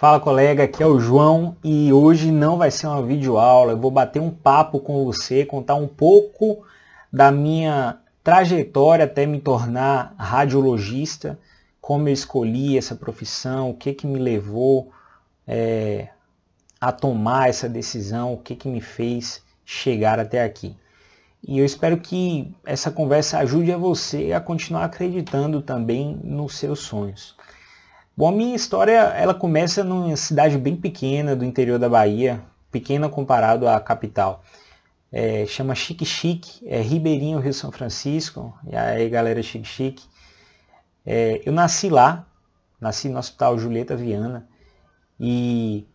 Fala colega, aqui é o João e hoje não vai ser uma videoaula, eu vou bater um papo com você, contar um pouco da minha trajetória até me tornar radiologista, como eu escolhi essa profissão, o que que me levou é, a tomar essa decisão, o que que me fez chegar até aqui. E eu espero que essa conversa ajude a você a continuar acreditando também nos seus sonhos. Bom, a minha história ela começa numa cidade bem pequena do interior da Bahia, pequena comparado à capital. É, chama Chique Chique, é Ribeirinho, Rio São Francisco. E aí, galera, Chique Chique. É, eu nasci lá, nasci no Hospital Julieta Viana. E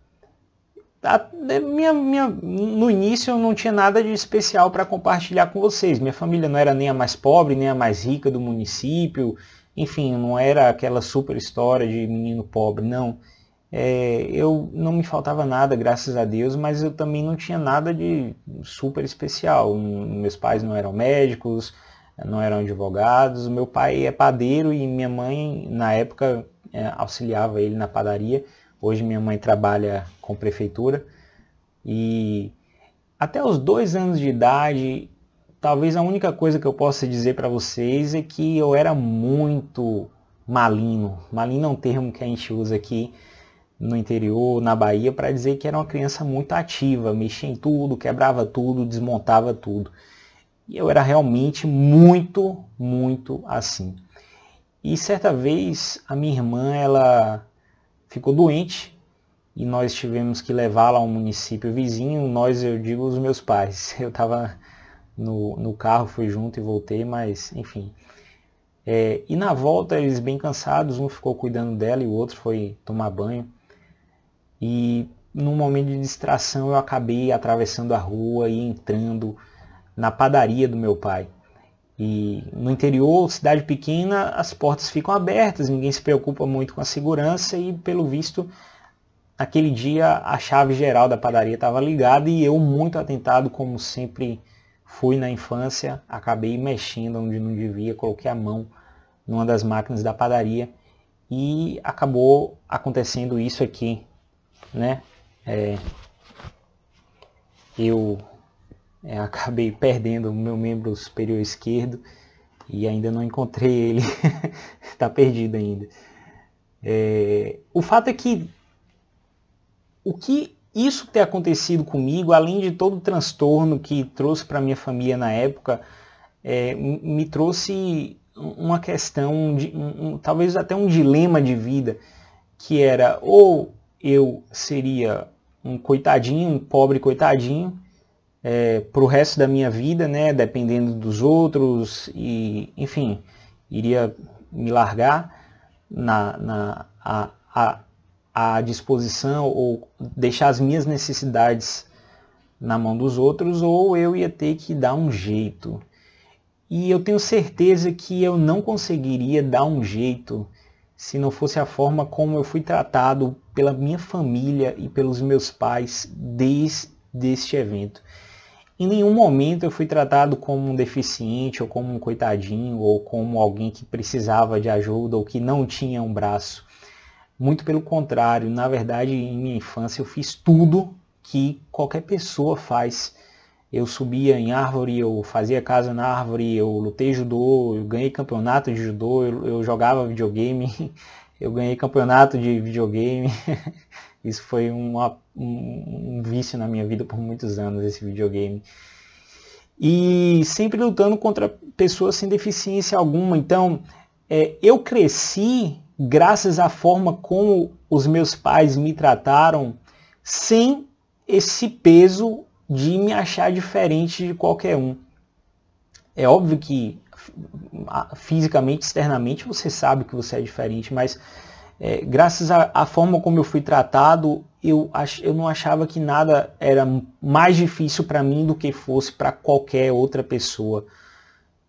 a, né, minha, minha, no início eu não tinha nada de especial para compartilhar com vocês. Minha família não era nem a mais pobre, nem a mais rica do município. Enfim, não era aquela super história de menino pobre, não. É, eu não me faltava nada, graças a Deus, mas eu também não tinha nada de super especial. Meus pais não eram médicos, não eram advogados. Meu pai é padeiro e minha mãe, na época, é, auxiliava ele na padaria. Hoje minha mãe trabalha com prefeitura. E até os dois anos de idade Talvez a única coisa que eu possa dizer para vocês é que eu era muito malino. Malino é um termo que a gente usa aqui no interior, na Bahia, para dizer que era uma criança muito ativa, mexia em tudo, quebrava tudo, desmontava tudo. E eu era realmente muito, muito assim. E certa vez a minha irmã ela ficou doente e nós tivemos que levá-la ao município vizinho. Nós, eu digo, os meus pais. Eu estava no, no carro, fui junto e voltei, mas enfim. É, e na volta eles bem cansados, um ficou cuidando dela e o outro foi tomar banho. E num momento de distração eu acabei atravessando a rua e entrando na padaria do meu pai. E no interior, cidade pequena, as portas ficam abertas, ninguém se preocupa muito com a segurança e pelo visto naquele dia a chave geral da padaria estava ligada e eu muito atentado como sempre fui na infância, acabei mexendo onde não devia, coloquei a mão numa das máquinas da padaria e acabou acontecendo isso aqui, né? É, eu é, acabei perdendo o meu membro superior esquerdo e ainda não encontrei ele, está perdido ainda. É, o fato é que o que isso ter acontecido comigo, além de todo o transtorno que trouxe para minha família na época, é, me trouxe uma questão, de, um, um, talvez até um dilema de vida, que era ou eu seria um coitadinho, um pobre coitadinho, é, para o resto da minha vida, né, dependendo dos outros, e enfim, iria me largar na, na a, a à disposição ou deixar as minhas necessidades na mão dos outros, ou eu ia ter que dar um jeito. E eu tenho certeza que eu não conseguiria dar um jeito se não fosse a forma como eu fui tratado pela minha família e pelos meus pais desde este evento. Em nenhum momento eu fui tratado como um deficiente ou como um coitadinho ou como alguém que precisava de ajuda ou que não tinha um braço. Muito pelo contrário, na verdade, em minha infância eu fiz tudo que qualquer pessoa faz. Eu subia em árvore, eu fazia casa na árvore, eu lutei judô, eu ganhei campeonato de judô, eu, eu jogava videogame, eu ganhei campeonato de videogame. Isso foi uma, um, um vício na minha vida por muitos anos, esse videogame e sempre lutando contra pessoas sem deficiência alguma. Então, é, eu cresci graças à forma como os meus pais me trataram, sem esse peso de me achar diferente de qualquer um. É óbvio que fisicamente, externamente, você sabe que você é diferente, mas é, graças à forma como eu fui tratado, eu, ach, eu não achava que nada era mais difícil para mim do que fosse para qualquer outra pessoa.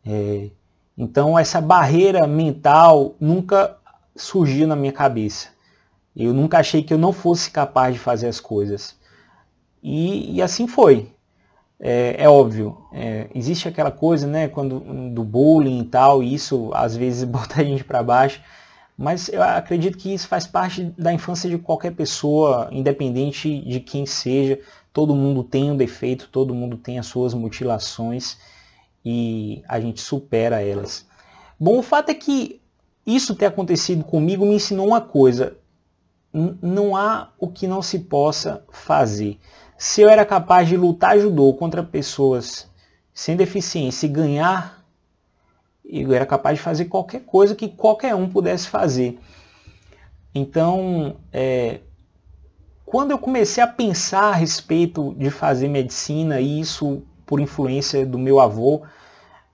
É, então, essa barreira mental nunca surgiu na minha cabeça. Eu nunca achei que eu não fosse capaz de fazer as coisas. E, e assim foi. É, é óbvio, é, existe aquela coisa, né, quando do bullying e tal, e isso às vezes bota a gente para baixo, mas eu acredito que isso faz parte da infância de qualquer pessoa, independente de quem seja. Todo mundo tem um defeito, todo mundo tem as suas mutilações e a gente supera elas. Bom, o fato é que isso ter acontecido comigo me ensinou uma coisa. Não há o que não se possa fazer. Se eu era capaz de lutar judô contra pessoas sem deficiência e ganhar, eu era capaz de fazer qualquer coisa que qualquer um pudesse fazer. Então, é, quando eu comecei a pensar a respeito de fazer medicina, e isso por influência do meu avô,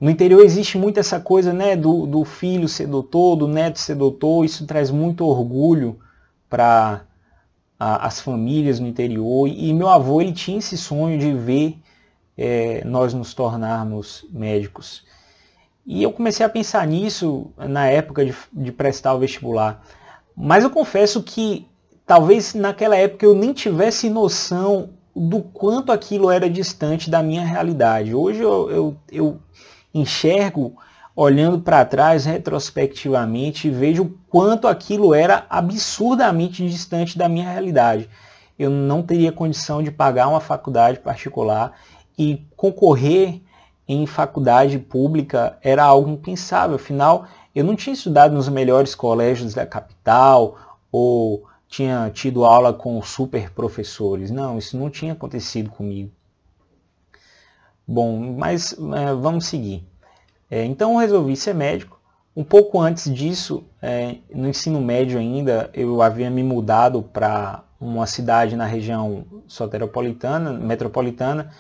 no interior existe muito essa coisa né, do, do filho ser doutor, do neto ser doutor, isso traz muito orgulho para as famílias no interior. E meu avô ele tinha esse sonho de ver é, nós nos tornarmos médicos. E eu comecei a pensar nisso na época de, de prestar o vestibular. Mas eu confesso que talvez naquela época eu nem tivesse noção do quanto aquilo era distante da minha realidade. Hoje eu, eu, eu enxergo olhando para trás retrospectivamente e vejo quanto aquilo era absurdamente distante da minha realidade. Eu não teria condição de pagar uma faculdade particular e concorrer em faculdade pública era algo impensável. Afinal, eu não tinha estudado nos melhores colégios da capital ou tinha tido aula com super professores. Não, isso não tinha acontecido comigo. Bom, mas é, vamos seguir. É, então eu resolvi ser médico. Um pouco antes disso, é, no ensino médio ainda, eu havia me mudado para uma cidade na região soteropolitana, metropolitana,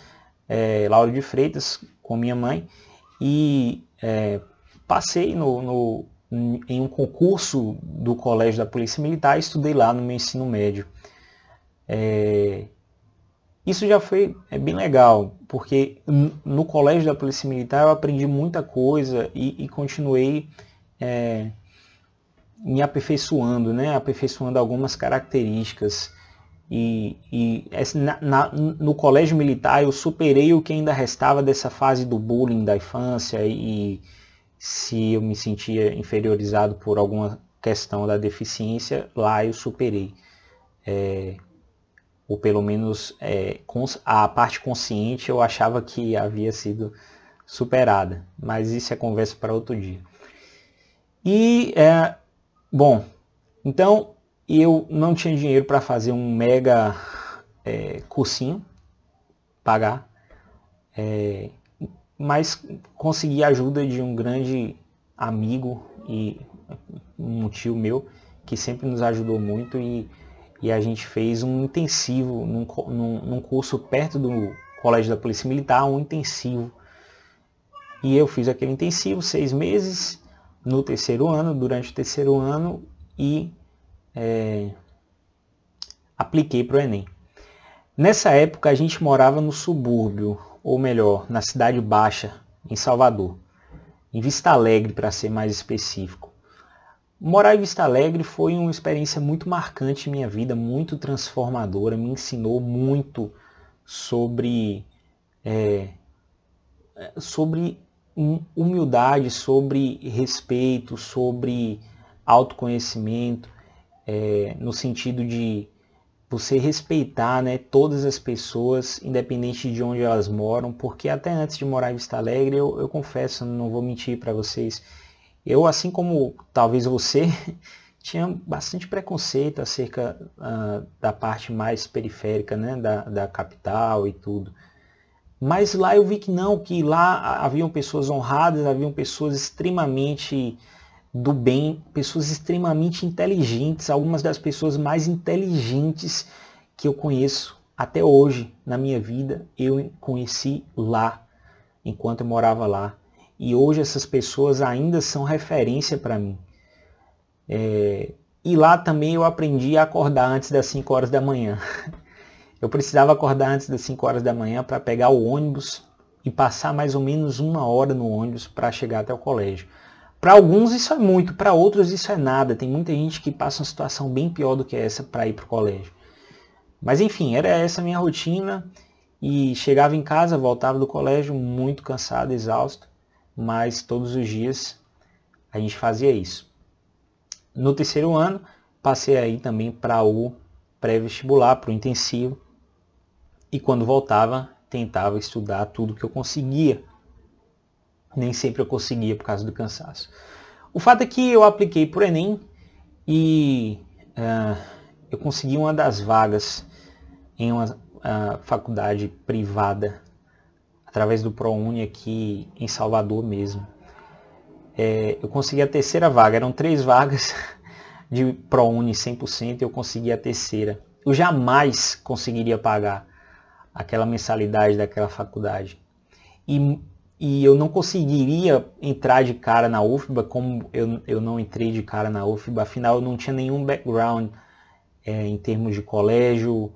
é, Lauro de Freitas, com minha mãe, e é, passei no, no, em um concurso do Colégio da Polícia Militar e estudei lá no meu ensino médio. É, isso já foi é bem legal, porque no colégio da Polícia Militar eu aprendi muita coisa e, e continuei é, me aperfeiçoando, né? aperfeiçoando algumas características. E, e na, na, no colégio militar eu superei o que ainda restava dessa fase do bullying da infância e se eu me sentia inferiorizado por alguma questão da deficiência, lá eu superei. É, ou pelo menos é, a parte consciente eu achava que havia sido superada, mas isso é conversa para outro dia. E, é, bom, então eu não tinha dinheiro para fazer um mega é, cursinho, pagar, é, mas consegui a ajuda de um grande amigo e um tio meu que sempre nos ajudou muito e e a gente fez um intensivo num, num, num curso perto do Colégio da Polícia Militar, um intensivo. E eu fiz aquele intensivo seis meses no terceiro ano, durante o terceiro ano e é, apliquei para o Enem. Nessa época a gente morava no subúrbio, ou melhor, na Cidade Baixa, em Salvador, em Vista Alegre para ser mais específico. Morar em Vista Alegre foi uma experiência muito marcante em minha vida, muito transformadora, me ensinou muito sobre, é, sobre hum, humildade, sobre respeito, sobre autoconhecimento, é, no sentido de você respeitar né, todas as pessoas, independente de onde elas moram, porque até antes de morar em Vista Alegre, eu, eu confesso, não vou mentir para vocês, eu, assim como talvez você, tinha bastante preconceito acerca uh, da parte mais periférica né, da, da capital e tudo. Mas lá eu vi que não, que lá haviam pessoas honradas, haviam pessoas extremamente do bem, pessoas extremamente inteligentes, algumas das pessoas mais inteligentes que eu conheço até hoje na minha vida, eu conheci lá, enquanto eu morava lá e hoje essas pessoas ainda são referência para mim. É, e lá também eu aprendi a acordar antes das 5 horas da manhã. Eu precisava acordar antes das 5 horas da manhã para pegar o ônibus e passar mais ou menos uma hora no ônibus para chegar até o colégio. Para alguns isso é muito, para outros isso é nada. Tem muita gente que passa uma situação bem pior do que essa para ir para o colégio. Mas enfim, era essa minha rotina e chegava em casa, voltava do colégio muito cansado, exausto mas todos os dias a gente fazia isso. No terceiro ano, passei aí também para o pré-vestibular, para o intensivo, e quando voltava, tentava estudar tudo que eu conseguia. Nem sempre eu conseguia por causa do cansaço. O fato é que eu apliquei para o Enem e uh, eu consegui uma das vagas em uma uh, faculdade privada através do ProUni aqui em Salvador mesmo. É, eu consegui a terceira vaga, eram três vagas de ProUni 100% e eu consegui a terceira. Eu jamais conseguiria pagar aquela mensalidade daquela faculdade. E, e eu não conseguiria entrar de cara na UFBA como eu, eu não entrei de cara na UFBA, afinal eu não tinha nenhum background é, em termos de colégio,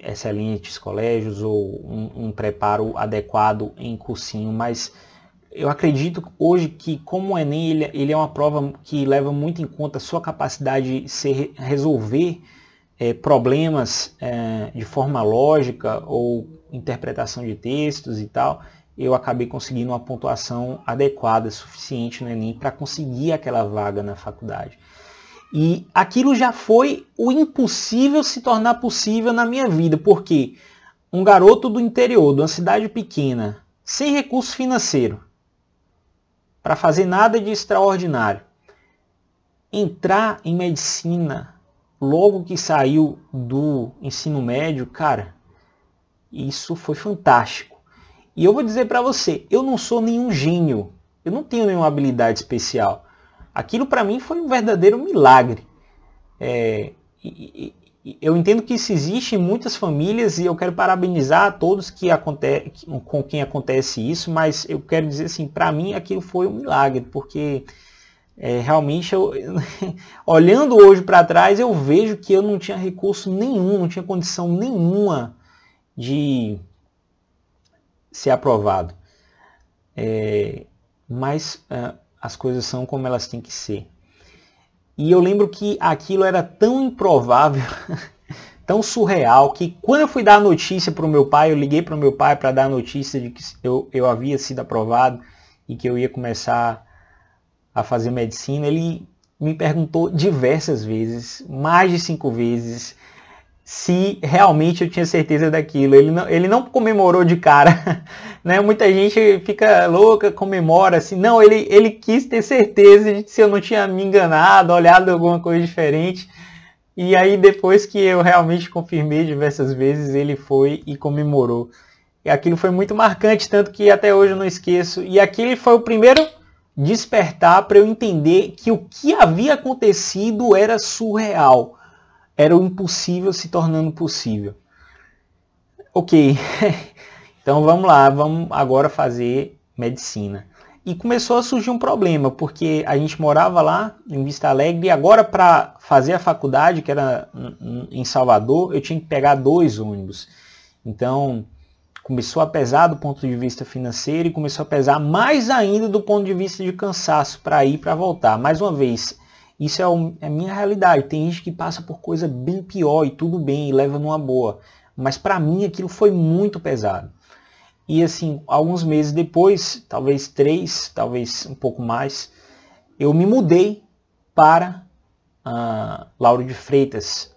excelentes colégios ou um, um preparo adequado em cursinho, mas eu acredito hoje que como o Enem ele, ele, é uma prova que leva muito em conta a sua capacidade de resolver é, problemas é, de forma lógica ou interpretação de textos e tal, eu acabei conseguindo uma pontuação adequada, suficiente no Enem para conseguir aquela vaga na faculdade. E aquilo já foi o impossível se tornar possível na minha vida, porque um garoto do interior, de uma cidade pequena, sem recurso financeiro, para fazer nada de extraordinário, entrar em medicina logo que saiu do ensino médio, cara, isso foi fantástico. E eu vou dizer para você, eu não sou nenhum gênio, eu não tenho nenhuma habilidade especial. Aquilo para mim foi um verdadeiro milagre. É, e, e, eu entendo que isso existe em muitas famílias e eu quero parabenizar a todos que aconte, com quem acontece isso, mas eu quero dizer assim, para mim aquilo foi um milagre, porque é, realmente, eu, olhando hoje para trás, eu vejo que eu não tinha recurso nenhum, não tinha condição nenhuma de ser aprovado. É, mas ah, as coisas são como elas têm que ser. E eu lembro que aquilo era tão improvável, tão surreal, que quando eu fui dar a notícia para o meu pai, eu liguei para o meu pai para dar a notícia de que eu, eu havia sido aprovado e que eu ia começar a fazer medicina, ele me perguntou diversas vezes, mais de cinco vezes, se realmente eu tinha certeza daquilo. Ele não, ele não comemorou de cara né? Muita gente fica louca, comemora assim. Não, ele, ele quis ter certeza de se eu não tinha me enganado, olhado alguma coisa diferente. E aí depois que eu realmente confirmei diversas vezes, ele foi e comemorou. E aquilo foi muito marcante, tanto que até hoje eu não esqueço. E aquele foi o primeiro despertar para eu entender que o que havia acontecido era surreal. Era o impossível se tornando possível. Ok, Então vamos lá, vamos agora fazer medicina. E começou a surgir um problema, porque a gente morava lá em Vista Alegre e agora para fazer a faculdade, que era em Salvador, eu tinha que pegar dois ônibus. Então começou a pesar do ponto de vista financeiro e começou a pesar mais ainda do ponto de vista de cansaço para ir para voltar. Mais uma vez, isso é, o, é, minha realidade. Tem gente que passa por coisa bem pior e tudo bem, e leva numa boa. Mas para mim aquilo foi muito pesado. E assim, alguns meses depois, talvez três, talvez um pouco mais, eu me mudei para a ah, Lauro de Freitas,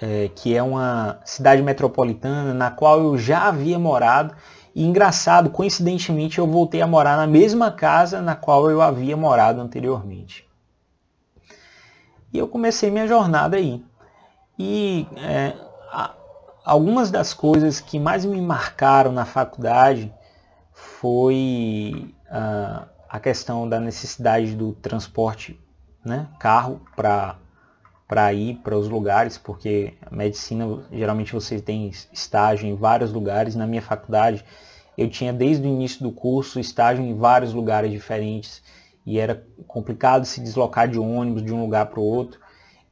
é, que é uma cidade metropolitana na qual eu já havia morado. E engraçado, coincidentemente, eu voltei a morar na mesma casa na qual eu havia morado anteriormente. E eu comecei minha jornada aí. E é, a, Algumas das coisas que mais me marcaram na faculdade foi uh, a questão da necessidade do transporte, né, carro para para ir para os lugares, porque a medicina geralmente você tem estágio em vários lugares. Na minha faculdade eu tinha desde o início do curso estágio em vários lugares diferentes e era complicado se deslocar de ônibus de um lugar para o outro.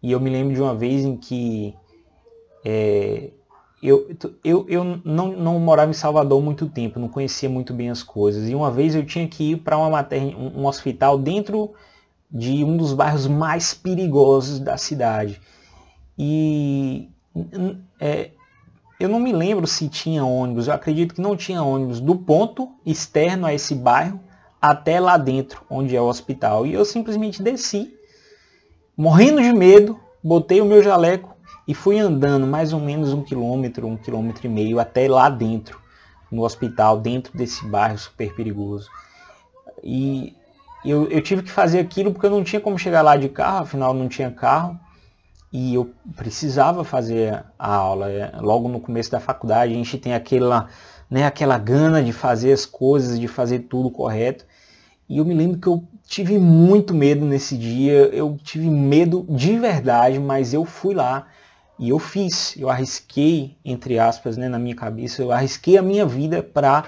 E eu me lembro de uma vez em que é, eu, eu, eu não, não morava em Salvador muito tempo, não conhecia muito bem as coisas. E uma vez eu tinha que ir para um hospital dentro de um dos bairros mais perigosos da cidade. E é, eu não me lembro se tinha ônibus, eu acredito que não tinha ônibus do ponto externo a esse bairro até lá dentro, onde é o hospital. E eu simplesmente desci, morrendo de medo, botei o meu jaleco e fui andando mais ou menos um quilômetro, um quilômetro e meio até lá dentro, no hospital, dentro desse bairro super perigoso. E eu, eu tive que fazer aquilo porque eu não tinha como chegar lá de carro, afinal não tinha carro. E eu precisava fazer a aula. É, logo no começo da faculdade, a gente tem aquela, né, aquela gana de fazer as coisas, de fazer tudo correto. E eu me lembro que eu tive muito medo nesse dia, eu tive medo de verdade, mas eu fui lá e eu fiz, eu arrisquei, entre aspas, né, na minha cabeça, eu arrisquei a minha vida para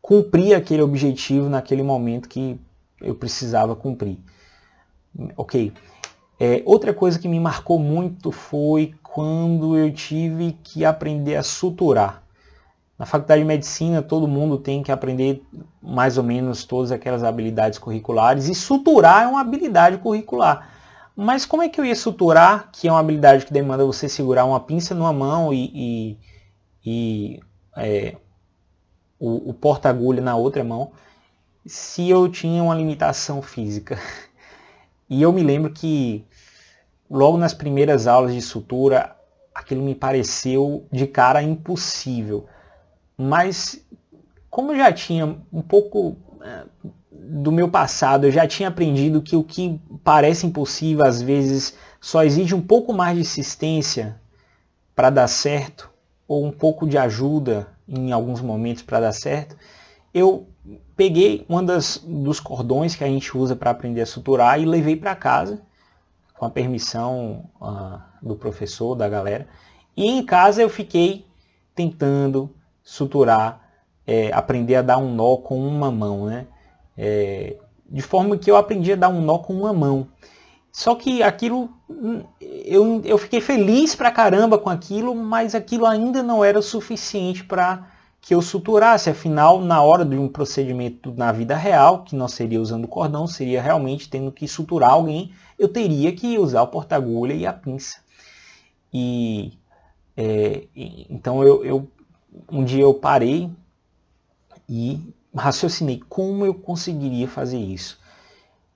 cumprir aquele objetivo naquele momento que eu precisava cumprir. Ok. É, outra coisa que me marcou muito foi quando eu tive que aprender a suturar. Na faculdade de medicina, todo mundo tem que aprender mais ou menos todas aquelas habilidades curriculares, e suturar é uma habilidade curricular. Mas como é que eu ia suturar, que é uma habilidade que demanda você segurar uma pinça numa mão e, e, e é, o, o porta-agulha na outra mão, se eu tinha uma limitação física? E eu me lembro que logo nas primeiras aulas de sutura, aquilo me pareceu de cara impossível. Mas como eu já tinha um pouco é, do meu passado, eu já tinha aprendido que o que parece impossível às vezes só exige um pouco mais de insistência para dar certo ou um pouco de ajuda em alguns momentos para dar certo. Eu peguei um das, dos cordões que a gente usa para aprender a suturar e levei para casa com a permissão uh, do professor, da galera. E em casa eu fiquei tentando suturar, é, aprender a dar um nó com uma mão, né? É, de forma que eu aprendi a dar um nó com uma mão. Só que aquilo, hum, eu, eu fiquei feliz pra caramba com aquilo, mas aquilo ainda não era suficiente para que eu suturasse. Afinal, na hora de um procedimento na vida real, que não seria usando cordão, seria realmente tendo que suturar alguém, eu teria que usar o porta-agulha e a pinça. E é, então eu, eu, um dia eu parei e raciocinei como eu conseguiria fazer isso.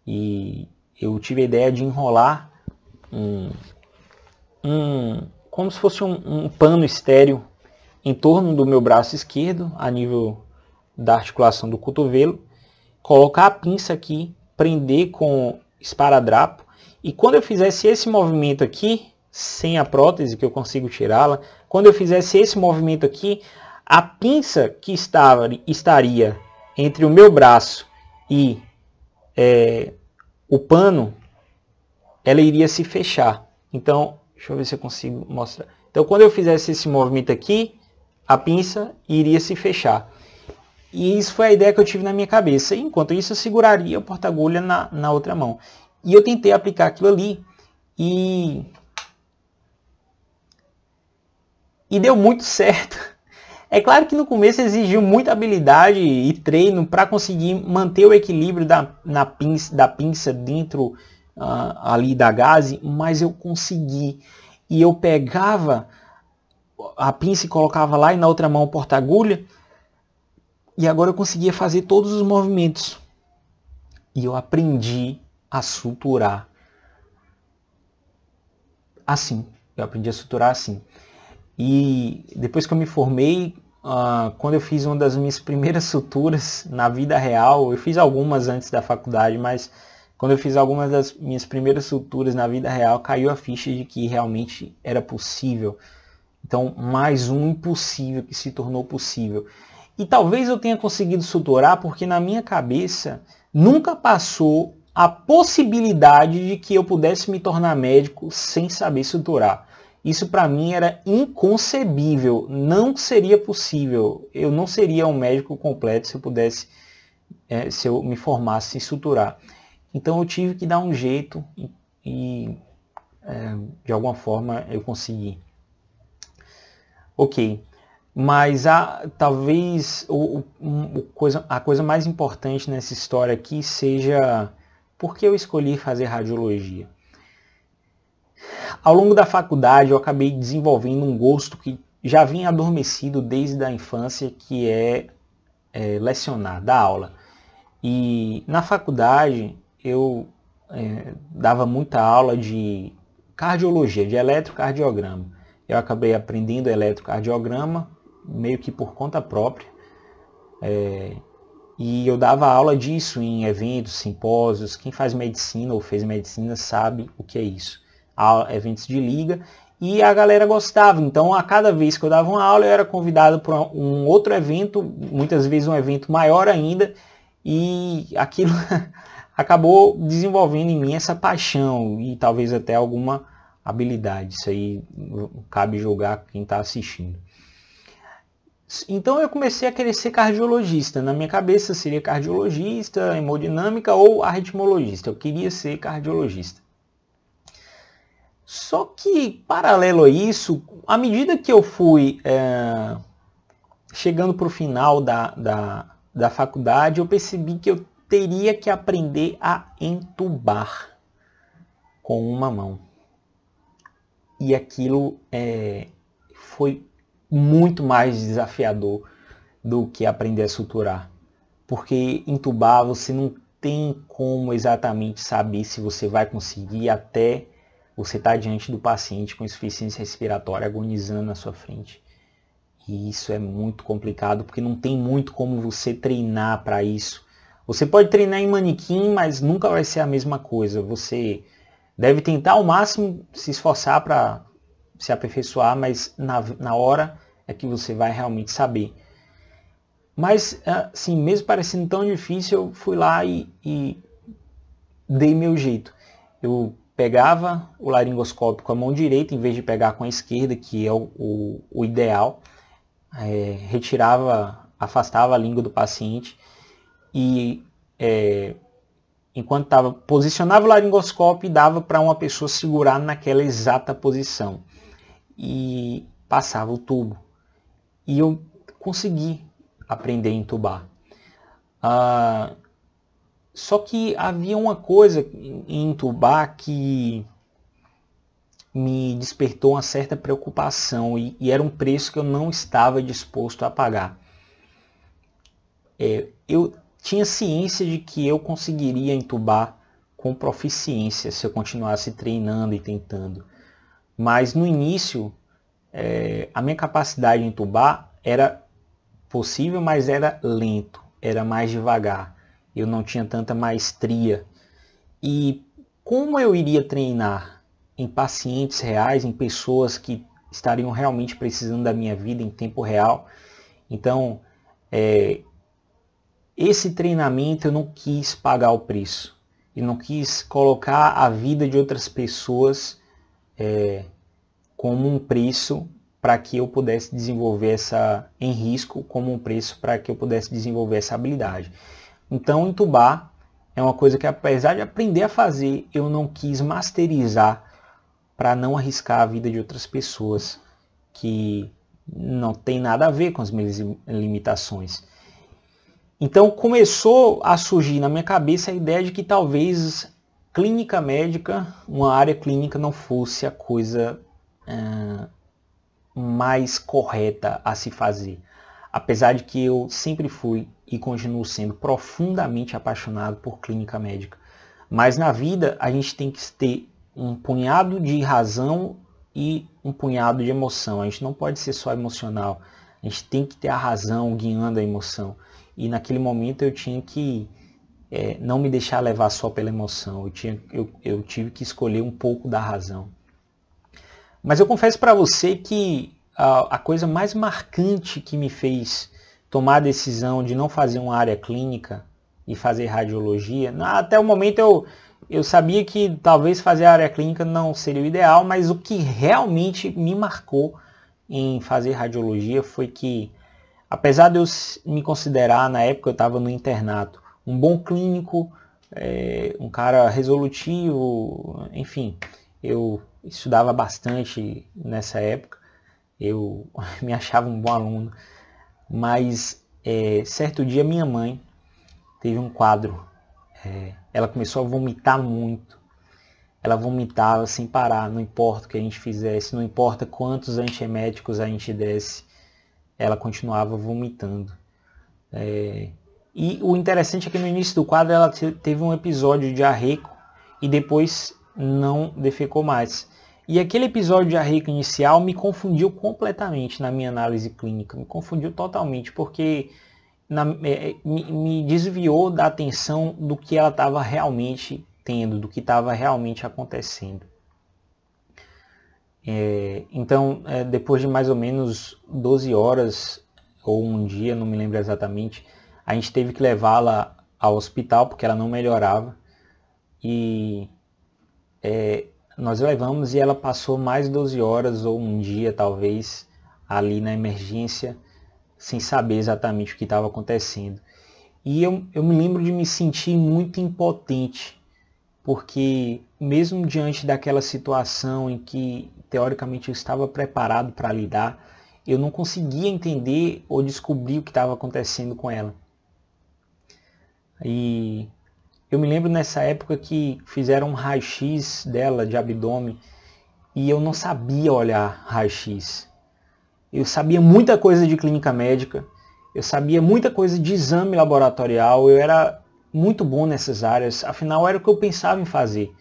E eu tive a ideia de enrolar um, um como se fosse um, um pano estéreo em torno do meu braço esquerdo, a nível da articulação do cotovelo, colocar a pinça aqui, prender com esparadrapo, e quando eu fizesse esse movimento aqui, sem a prótese, que eu consigo tirá-la, quando eu fizesse esse movimento aqui, a pinça que estava, estaria entre o meu braço e é, o pano, ela iria se fechar. Então, deixa eu ver se eu consigo mostrar. Então, quando eu fizesse esse movimento aqui, a pinça iria se fechar. E isso foi a ideia que eu tive na minha cabeça. Enquanto isso, eu seguraria o porta-agulha na, na outra mão. E eu tentei aplicar aquilo ali e... E deu muito certo. É claro que no começo exigiu muita habilidade e treino para conseguir manter o equilíbrio da, na pinça, da pinça dentro uh, ali da gaze, mas eu consegui. E eu pegava a pinça e colocava lá e na outra mão o porta-agulha. E agora eu conseguia fazer todos os movimentos. E eu aprendi a suturar assim. Eu aprendi a suturar assim. E depois que eu me formei, uh, quando eu fiz uma das minhas primeiras suturas na vida real, eu fiz algumas antes da faculdade, mas quando eu fiz algumas das minhas primeiras suturas na vida real, caiu a ficha de que realmente era possível. Então, mais um impossível que se tornou possível. E talvez eu tenha conseguido suturar porque na minha cabeça nunca passou a possibilidade de que eu pudesse me tornar médico sem saber suturar. Isso para mim era inconcebível, não seria possível. Eu não seria um médico completo se eu pudesse, é, se eu me formasse e suturar. Então eu tive que dar um jeito e, é, de alguma forma eu consegui. Ok, mas a, talvez o, o, coisa, a coisa mais importante nessa história aqui seja por que eu escolhi fazer radiologia. Ao longo da faculdade, eu acabei desenvolvendo um gosto que já vinha adormecido desde a infância, que é, é lecionar, dar aula. E na faculdade, eu é, dava muita aula de cardiologia, de eletrocardiograma. Eu acabei aprendendo eletrocardiograma meio que por conta própria. É, e eu dava aula disso em eventos, simpósios. Quem faz medicina ou fez medicina sabe o que é isso a eventos de liga e a galera gostava. Então, a cada vez que eu dava uma aula, eu era convidado para um outro evento, muitas vezes um evento maior ainda, e aquilo acabou desenvolvendo em mim essa paixão e talvez até alguma habilidade. Isso aí cabe julgar quem está assistindo. Então eu comecei a querer ser cardiologista. Na minha cabeça seria cardiologista, hemodinâmica ou arritmologista. Eu queria ser cardiologista. Só que, paralelo a isso, à medida que eu fui é, chegando para o final da, da, da faculdade, eu percebi que eu teria que aprender a entubar com uma mão. E aquilo é, foi muito mais desafiador do que aprender a suturar. Porque entubar você não tem como exatamente saber se você vai conseguir até você está diante do paciente com insuficiência respiratória agonizando na sua frente. E isso é muito complicado porque não tem muito como você treinar para isso. Você pode treinar em manequim, mas nunca vai ser a mesma coisa. Você deve tentar ao máximo se esforçar para se aperfeiçoar, mas na, na hora é que você vai realmente saber. Mas, assim, mesmo parecendo tão difícil, eu fui lá e, e dei meu jeito. Eu pegava o laringoscópio com a mão direita em vez de pegar com a esquerda, que é o, o, o ideal, é, retirava, afastava a língua do paciente e é, enquanto estava posicionava o laringoscópio e dava para uma pessoa segurar naquela exata posição e passava o tubo e eu consegui aprender a entubar. Ah, só que havia uma coisa em Tubá que me despertou uma certa preocupação e, e, era um preço que eu não estava disposto a pagar. É, eu tinha ciência de que eu conseguiria entubar com proficiência se eu continuasse treinando e tentando. Mas no início, é, a minha capacidade de entubar era possível, mas era lento, era mais devagar eu não tinha tanta maestria. E como eu iria treinar em pacientes reais, em pessoas que estariam realmente precisando da minha vida em tempo real? Então, é, esse treinamento eu não quis pagar o preço. Eu não quis colocar a vida de outras pessoas é, como um preço para que eu pudesse desenvolver essa em risco como um preço para que eu pudesse desenvolver essa habilidade. Então, entubar é uma coisa que, apesar de aprender a fazer, eu não quis masterizar para não arriscar a vida de outras pessoas que não tem nada a ver com as minhas limitações. Então começou a surgir na minha cabeça a ideia de que talvez clínica médica, uma área clínica, não fosse a coisa eh, mais correta a se fazer. Apesar de que eu sempre fui e continuo sendo profundamente apaixonado por clínica médica. Mas na vida a gente tem que ter um punhado de razão e um punhado de emoção. A gente não pode ser só emocional. A gente tem que ter a razão guiando a emoção. E naquele momento eu tinha que é, não me deixar levar só pela emoção. Eu, tinha, eu, eu tive que escolher um pouco da razão. Mas eu confesso para você que a, a coisa mais marcante que me fez tomar a decisão de não fazer uma área clínica e fazer radiologia, até o momento eu, eu sabia que talvez fazer a área clínica não seria o ideal, mas o que realmente me marcou em fazer radiologia foi que, apesar de eu me considerar, na época eu estava no internato, um bom clínico, é, um cara resolutivo, enfim, eu estudava bastante nessa época, eu me achava um bom aluno, mas é, certo dia minha mãe teve um quadro. É, ela começou a vomitar muito. Ela vomitava sem parar, não importa o que a gente fizesse, não importa quantos antieméticos a gente desse, ela continuava vomitando. É, e o interessante é que no início do quadro ela teve um episódio de arreco e depois não defecou mais. E aquele episódio de arreio inicial me confundiu completamente na minha análise clínica, me confundiu totalmente, porque na, é, é, me, me, desviou da atenção do que ela estava realmente tendo, do que estava realmente acontecendo. É, então, é, depois de mais ou menos 12 horas, ou um dia, não me lembro exatamente, a gente teve que levá-la ao hospital porque ela não melhorava. E é, nós levamos e ela passou mais 12 horas ou um dia, talvez, ali na emergência, sem saber exatamente o que estava acontecendo. E eu, eu me lembro de me sentir muito impotente, porque mesmo diante daquela situação em que teoricamente eu estava preparado para lidar, eu não conseguia entender ou descobrir o que estava acontecendo com ela. E eu me lembro nessa época que fizeram um raio-x dela de abdômen e eu não sabia olhar raio-x. Eu sabia muita coisa de clínica médica, eu sabia muita coisa de exame laboratorial, eu era muito bom nessas áreas, afinal era o que eu pensava em fazer.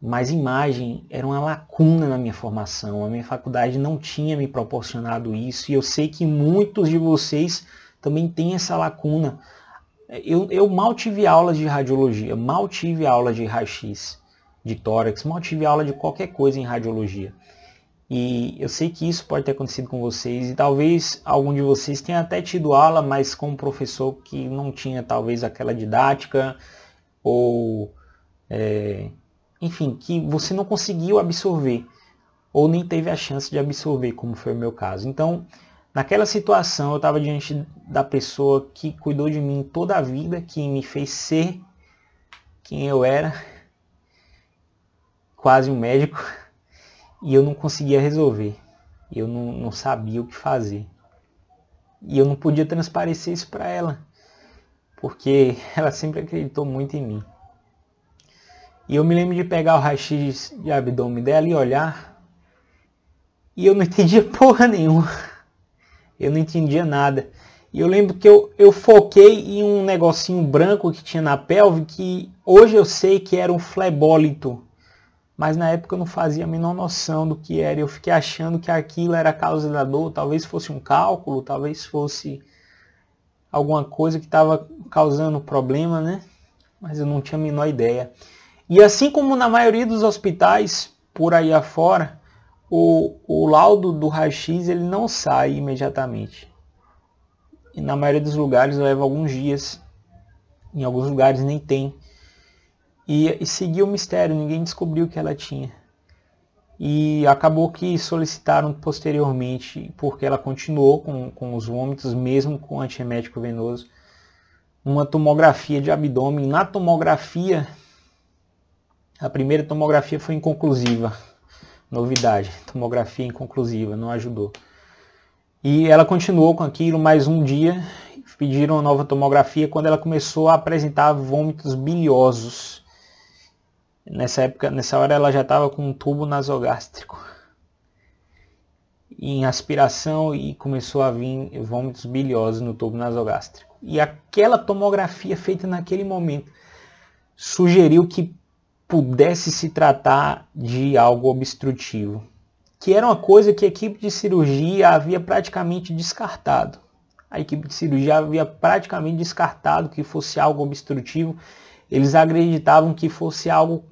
Mas imagem era uma lacuna na minha formação, a minha faculdade não tinha me proporcionado isso e eu sei que muitos de vocês também têm essa lacuna eu, eu mal tive aulas de radiologia, mal tive aula de raio-x, de tórax, mal tive aula de qualquer coisa em radiologia. E eu sei que isso pode ter acontecido com vocês e talvez algum de vocês tenha até tido aula, mas com um professor que não tinha talvez aquela didática ou é, enfim, que você não conseguiu absorver ou nem teve a chance de absorver, como foi o meu caso. Então, Naquela situação, eu estava diante da pessoa que cuidou de mim toda a vida, que me fez ser quem eu era, quase um médico, e eu não conseguia resolver. Eu não, não sabia o que fazer. E eu não podia transparecer isso para ela, porque ela sempre acreditou muito em mim. E eu me lembro de pegar o raio-x de abdômen dela e olhar, e eu não entendia porra nenhuma eu não entendia nada. E eu lembro que eu, eu foquei em um negocinho branco que tinha na pelve, que hoje eu sei que era um flebólito. Mas na época eu não fazia a menor noção do que era. Eu fiquei achando que aquilo era a causa da dor. Talvez fosse um cálculo, talvez fosse alguma coisa que estava causando problema, né? Mas eu não tinha a menor ideia. E assim como na maioria dos hospitais por aí afora, o, o laudo do raio-x ele não sai imediatamente. E na maioria dos lugares leva alguns dias. Em alguns lugares nem tem. E, e seguiu o mistério, ninguém descobriu o que ela tinha. E acabou que solicitaram posteriormente, porque ela continuou com, com os vômitos, mesmo com antiemético venoso, uma tomografia de abdômen. Na tomografia, a primeira tomografia foi inconclusiva Novidade, tomografia inconclusiva, não ajudou. E ela continuou com aquilo mais um dia, pediram uma nova tomografia quando ela começou a apresentar vômitos biliosos. Nessa época, nessa hora ela já estava com um tubo nasogástrico em aspiração e começou a vir vômitos biliosos no tubo nasogástrico. E aquela tomografia feita naquele momento sugeriu que pudesse se tratar de algo obstrutivo, que era uma coisa que a equipe de cirurgia havia praticamente descartado. A equipe de cirurgia havia praticamente descartado que fosse algo obstrutivo. Eles acreditavam que fosse algo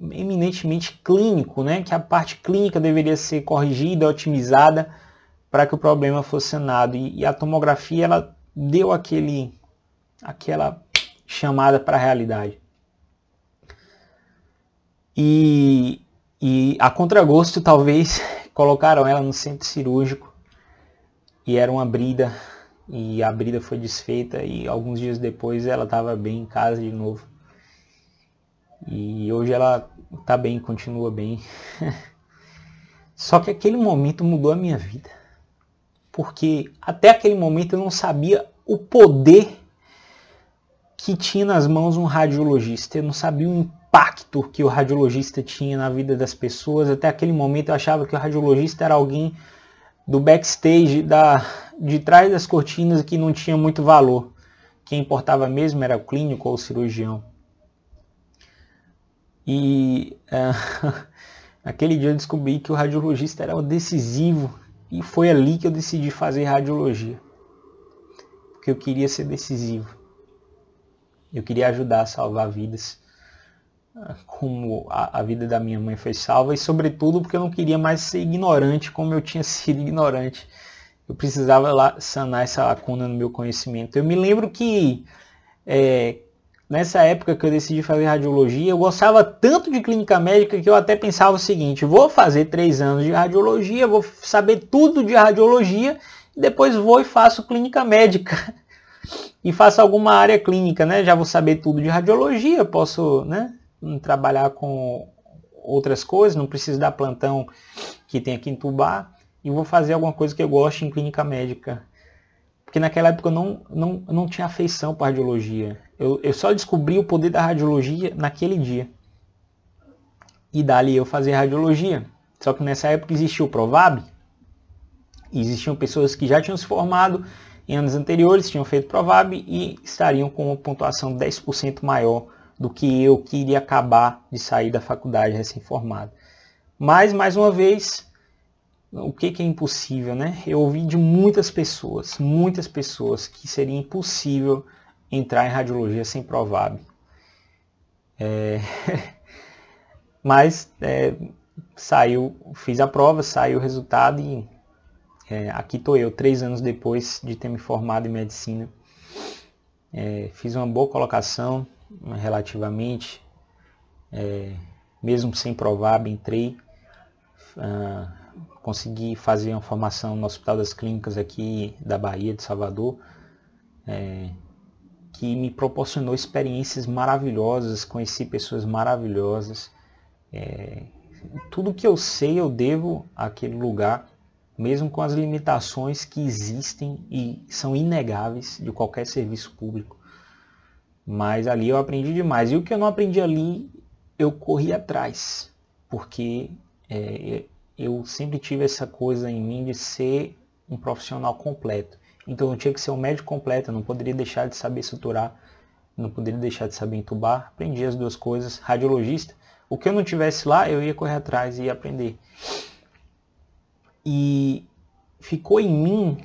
eminentemente clínico, né? que a parte clínica deveria ser corrigida, otimizada, para que o problema fosse sanado. E, e a tomografia ela deu aquele, aquela chamada para a realidade. E, e a contragosto, talvez, colocaram ela no centro cirúrgico e era uma brida. E a brida foi desfeita e alguns dias depois ela estava bem em casa de novo. E hoje ela está bem, continua bem. Só que aquele momento mudou a minha vida. Porque até aquele momento eu não sabia o poder que tinha nas mãos um radiologista. Eu não sabia o impacto que o radiologista tinha na vida das pessoas. Até aquele momento eu achava que o radiologista era alguém do backstage, da, de trás das cortinas, que não tinha muito valor. Quem importava mesmo era o clínico ou o cirurgião. E uh, aquele dia eu descobri que o radiologista era o decisivo e foi ali que eu decidi fazer radiologia. Porque eu queria ser decisivo. Eu queria ajudar a salvar vidas como a, a, vida da minha mãe foi salva e sobretudo porque eu não queria mais ser ignorante como eu tinha sido ignorante. Eu precisava lá sanar essa lacuna no meu conhecimento. Eu me lembro que é, nessa época que eu decidi fazer radiologia, eu gostava tanto de clínica médica que eu até pensava o seguinte: vou fazer três anos de radiologia, vou saber tudo de radiologia e depois vou e faço clínica médica e faço alguma área clínica, né? Já vou saber tudo de radiologia, posso, né? trabalhar com outras coisas, não preciso dar plantão que tem aqui em Tubá, e vou fazer alguma coisa que eu gosto em clínica médica. Porque naquela época eu não, não, não tinha afeição para radiologia. Eu, eu só descobri o poder da radiologia naquele dia. E dali eu fazia radiologia. Só que nessa época existia o Provab. Existiam pessoas que já tinham se formado em anos anteriores, tinham feito Provab e estariam com uma pontuação 10% maior do que eu que iria acabar de sair da faculdade recém-formado. Mas, mais uma vez, o que, que, é impossível, né? Eu ouvi de muitas pessoas, muitas pessoas, que seria impossível entrar em radiologia sem provável. É... Mas é, saiu, fiz a prova, saiu o resultado e é, aqui estou eu, três anos depois de ter me formado em medicina. É, fiz uma boa colocação, relativamente, é, mesmo sem provar, entrei, ah, consegui fazer uma formação no Hospital das Clínicas aqui da Bahia, de Salvador, é, que me proporcionou experiências maravilhosas, conheci pessoas maravilhosas. É, tudo que eu sei eu devo àquele lugar, mesmo com as limitações que existem e são inegáveis de qualquer serviço público. Mas ali eu aprendi demais. E o que eu não aprendi ali, eu corri atrás. Porque é, eu sempre tive essa coisa em mim de ser um profissional completo. Então eu tinha que ser um médico completo, eu não poderia deixar de saber suturar, não poderia deixar de saber entubar. Aprendi as duas coisas. Radiologista, o que eu não tivesse lá, eu ia correr atrás e ia aprender. E ficou em mim,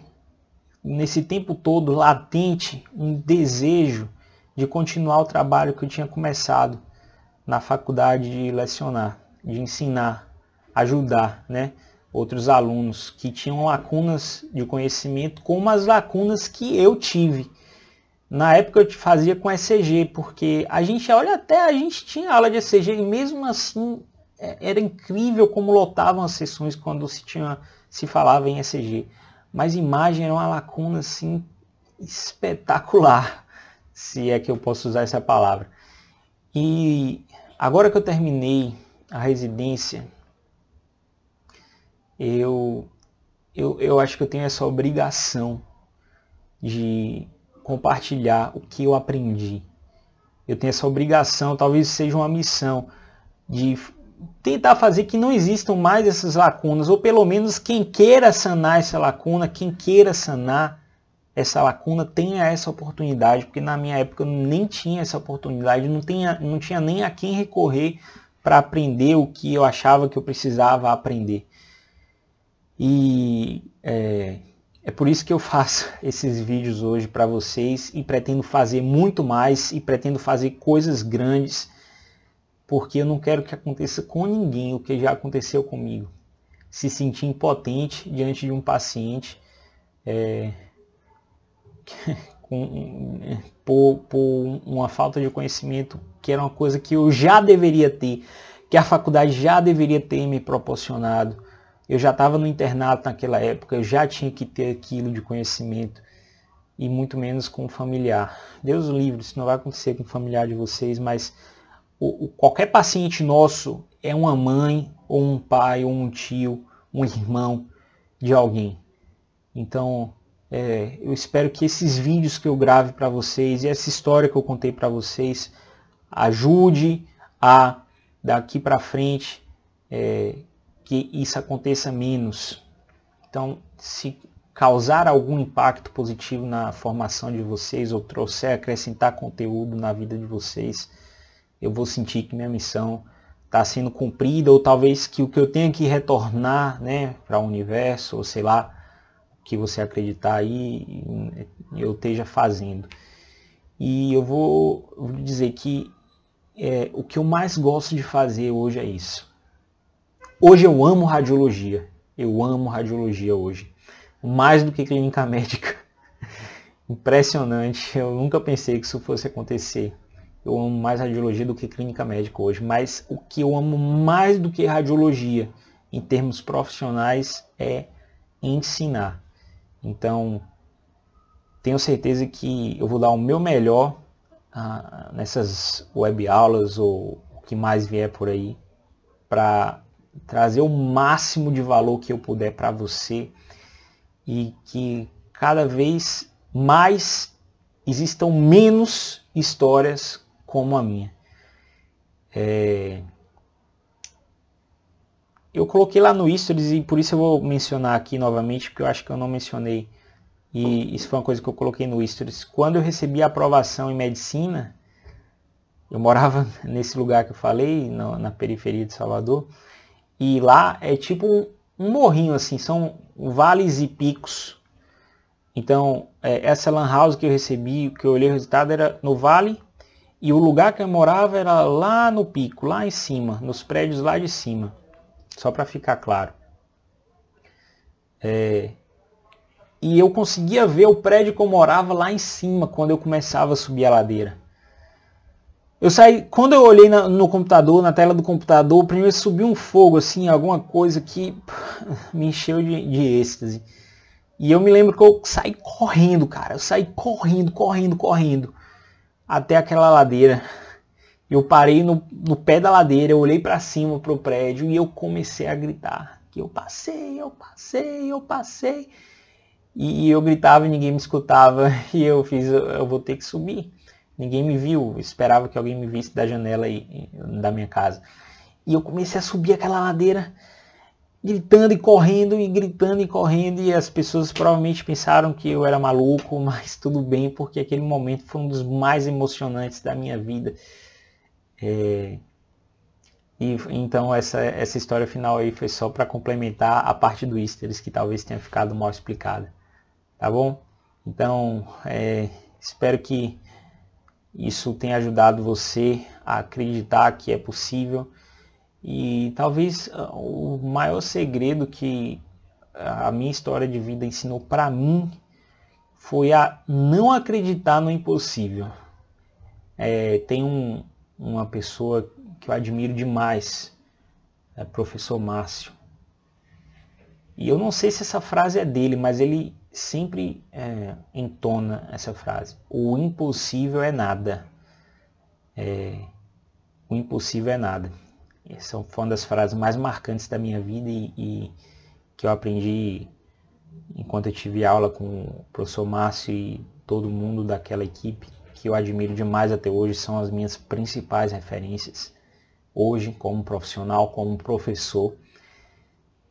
nesse tempo todo, latente, um desejo de continuar o trabalho que eu tinha começado na faculdade de lecionar, de ensinar, ajudar, né? Outros alunos que tinham lacunas de conhecimento, como as lacunas que eu tive. Na época eu fazia com ECG, porque a gente, olha, até a gente tinha aula de ECG e mesmo assim é, era incrível como lotavam as sessões quando se, tinha, se falava em ECG. Mas imagem era uma lacuna assim espetacular se é que eu posso usar essa palavra. E agora que eu terminei a residência, eu, eu, eu acho que eu tenho essa obrigação de compartilhar o que eu aprendi. Eu tenho essa obrigação, talvez seja uma missão, de tentar fazer que não existam mais essas lacunas, ou pelo menos quem queira sanar essa lacuna, quem queira sanar, essa lacuna tenha essa oportunidade, porque na minha época eu nem tinha essa oportunidade, não tinha, não tinha nem a quem recorrer para aprender o que eu achava que eu precisava aprender. E é, é por isso que eu faço esses vídeos hoje para vocês e pretendo fazer muito mais e pretendo fazer coisas grandes, porque eu não quero que aconteça com ninguém o que já aconteceu comigo. Se sentir impotente diante de um paciente. É, com, por, por uma falta de conhecimento, que era uma coisa que eu já deveria ter, que a faculdade já deveria ter me proporcionado. Eu já estava no internato naquela época, eu já tinha que ter aquilo de conhecimento e muito menos com o familiar. Deus livre, isso não vai acontecer com o familiar de vocês, mas o, o, qualquer paciente nosso é uma mãe, ou um pai, ou um tio, um irmão de alguém. Então, é, eu espero que esses vídeos que eu grave para vocês e essa história que eu contei para vocês ajude a daqui para frente é, que isso aconteça menos. Então, se causar algum impacto positivo na formação de vocês ou trouxer acrescentar conteúdo na vida de vocês, eu vou sentir que minha missão está sendo cumprida ou talvez que o que eu tenha que retornar, né, para o universo ou sei lá, que você acreditar aí eu esteja fazendo. E eu vou, vou dizer que é, o que eu mais gosto de fazer hoje é isso. Hoje eu amo radiologia. Eu amo radiologia hoje. Mais do que clínica médica. Impressionante. Eu nunca pensei que isso fosse acontecer. Eu amo mais radiologia do que clínica médica hoje. Mas o que eu amo mais do que radiologia, em termos profissionais, é ensinar. Então, tenho certeza que eu vou dar o meu melhor ah, nessas web aulas ou o que mais vier por aí para trazer o máximo de valor que eu puder para você e que cada vez mais existam menos histórias como a minha. É, eu coloquei lá no Stories e por isso eu vou mencionar aqui novamente, porque eu acho que eu não mencionei. E isso foi uma coisa que eu coloquei no Stories. Quando eu recebi a aprovação em medicina, eu morava nesse lugar que eu falei, no, na periferia de Salvador, e lá é tipo um, um morrinho assim, são vales e picos. Então, é, essa lan house que eu recebi, que eu olhei o resultado era no vale, e o lugar que eu morava era lá no pico, lá em cima, nos prédios lá de cima só para ficar claro. É, e eu conseguia ver o prédio que eu morava lá em cima quando eu começava a subir a ladeira. Eu saí, quando eu olhei na, no computador, na tela do computador, primeiro subiu um fogo, assim, alguma coisa que me encheu de, de êxtase. E eu me lembro que eu saí correndo, cara. Eu saí correndo, correndo, correndo. Até aquela ladeira. Eu parei no, no pé da ladeira, eu olhei para cima pro prédio e eu comecei a gritar. Que eu passei, eu passei, eu passei. E eu gritava e ninguém me escutava. E eu fiz, eu vou ter que subir. Ninguém me viu, esperava que alguém me visse da janela aí, da minha casa. E eu comecei a subir aquela ladeira, gritando e correndo, e gritando e correndo. E as pessoas provavelmente pensaram que eu era maluco, mas tudo bem, porque aquele momento foi um dos mais emocionantes da minha vida. E, e, então essa, essa história final aí foi só para complementar a parte do Easteres que talvez tenha ficado mal explicada. Tá bom? Então é, espero que isso tenha ajudado você a acreditar que é possível. E talvez ah, o maior segredo que a minha história de vida ensinou para mim foi a não acreditar no impossível. É, tem um, uma pessoa que eu admiro demais, é professor Márcio. E eu não sei se essa frase é dele, mas ele sempre é, entona essa frase. O impossível é nada. É, o impossível é nada. Essa foi é uma das frases mais marcantes da minha vida e, e que eu aprendi enquanto eu tive aula com o professor Márcio e todo mundo daquela equipe que eu admiro demais até hoje, são as minhas principais referências hoje como profissional, como professor.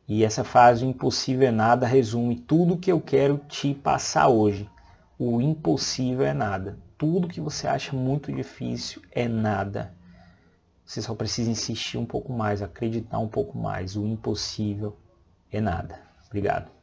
E essa frase, o impossível é nada, resume tudo que eu quero te passar hoje. O impossível é nada. Tudo que você acha muito difícil é nada. Você só precisa insistir um pouco mais, acreditar um pouco mais. O impossível é nada. Obrigado.